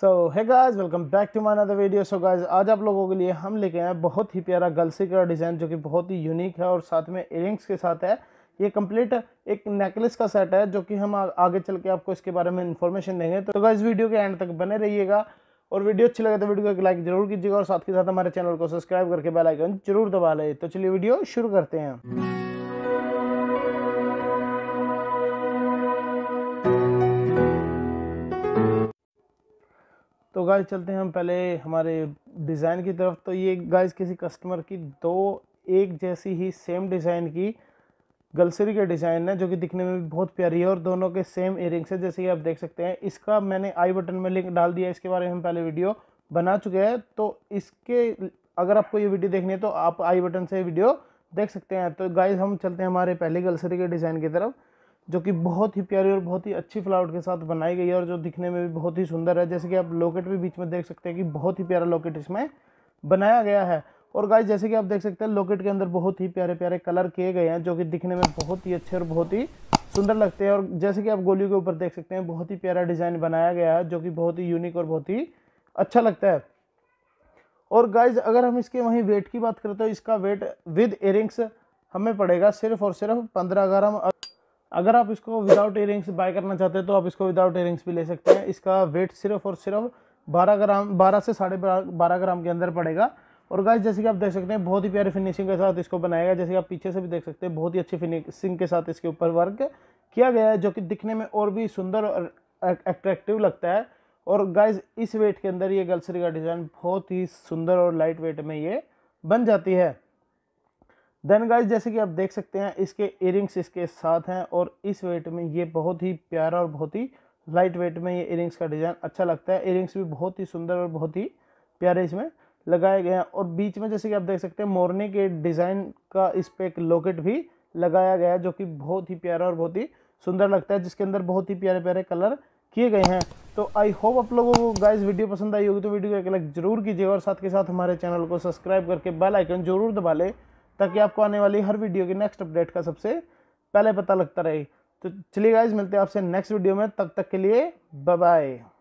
so hi guys welcome back to my other video so guys आज आप लोगों के लिए हम लेके आए बहुत ही प्यारा गलसी का डिज़ाइन जो कि बहुत ही यूनिक है और साथ में इयरिंग्स के साथ है ये कंप्लीट एक नेकलेस का सेट है जो कि हम आगे चल के आपको इसके बारे में इन्फॉर्मेशन देंगे तो गाइस वीडियो के एंड तक बने रहिएगा और वीडियो अच्छी लगे तो वीडियो को लाइक जरूर कीजिएगा और साथ के साथ हमारे चैनल को सब्सक्राइब करके बेलाइकन जरूर दबा लें तो चलिए वीडियो शुरू करते हैं तो गाइस चलते हैं हम पहले हमारे डिज़ाइन की तरफ तो ये गाइस किसी कस्टमर की दो एक जैसी ही सेम डिज़ाइन की गलसरी के डिज़ाइन है जो कि दिखने में भी बहुत प्यारी है और दोनों के सेम इयरिंग्स है जैसे कि आप देख सकते हैं इसका मैंने आई बटन में लिंक डाल दिया इसके बारे में हम पहले वीडियो बना चुके हैं तो इसके अगर आपको ये वीडियो देखनी है तो आप आई बटन से वीडियो देख सकते हैं तो गाइज हम चलते हैं हमारे पहले गलसरी के डिज़ाइन की तरफ जो कि बहुत ही प्यारी और बहुत ही अच्छी फ्लावर के साथ बनाई गई है और जो दिखने में भी बहुत ही सुंदर है जैसे कि आप लॉकेट भी बीच में देख सकते हैं कि बहुत ही प्यारा लॉकेट इसमें बनाया गया है और गाय जैसे कि आप देख सकते हैं लॉकेट के अंदर बहुत ही प्यारे प्यारे कलर किए गए हैं जो कि दिखने में बहुत ही अच्छे और बहुत ही सुंदर लगते हैं और जैसे कि आप गोलियों के ऊपर देख सकते हैं बहुत ही प्यारा डिज़ाइन बनाया गया है जो कि बहुत ही यूनिक और बहुत ही अच्छा लगता है और गाइज अगर हम इसके वहीं वेट की बात करें तो इसका वेट विद एयरिंग्स हमें पड़ेगा सिर्फ और सिर्फ पंद्रह ग्राम अगर आप इसको विदाउट एयरिंग्स बाय करना चाहते हैं तो आप इसको विदाउट एयरिंग्स भी ले सकते हैं इसका वेट सिर्फ और सिर्फ बारह ग्राम बारह से साढ़े बारह ग्राम के अंदर पड़ेगा और गाइस जैसे कि आप देख सकते हैं बहुत ही प्यारी फिनिशिंग के साथ इसको बनाएगा जैसे कि आप पीछे से भी देख सकते हैं बहुत ही अच्छी फिनिशिंग के साथ इसके ऊपर वर्क किया गया है जो कि दिखने में और भी सुंदर और अट्रैक्टिव लगता है और गाइज इस वेट के अंदर ये गलसरी का डिज़ाइन बहुत ही सुंदर और लाइट वेट में ये बन जाती है देन गाइस जैसे कि आप देख सकते हैं इसके इयरिंग्स इसके साथ हैं और इस वेट में ये बहुत ही प्यारा और बहुत ही लाइट वेट में ये इयरिंग्स का डिज़ाइन अच्छा लगता है इयरिंग्स भी बहुत ही सुंदर और बहुत ही प्यारे इसमें लगाए गए हैं और बीच में जैसे कि आप देख सकते हैं मोरने के डिज़ाइन का इस पर एक लॉकेट भी लगाया गया है जो कि बहुत ही प्यारा और बहुत ही सुंदर लगता है जिसके अंदर बहुत ही प्यारे प्यारे कलर किए गए हैं तो आई होप आप लोगों को गाइज वीडियो पसंद आई होगी तो वीडियो को एक लाइक जरूर कीजिएगा और साथ के साथ हमारे चैनल को सब्सक्राइब करके बेल आइकन जरूर दबा लें ताकि आपको आने वाली हर वीडियो की नेक्स्ट अपडेट का सबसे पहले पता लगता रहे तो चलिए गाइज मिलते हैं आपसे नेक्स्ट वीडियो में तब तक के लिए बाय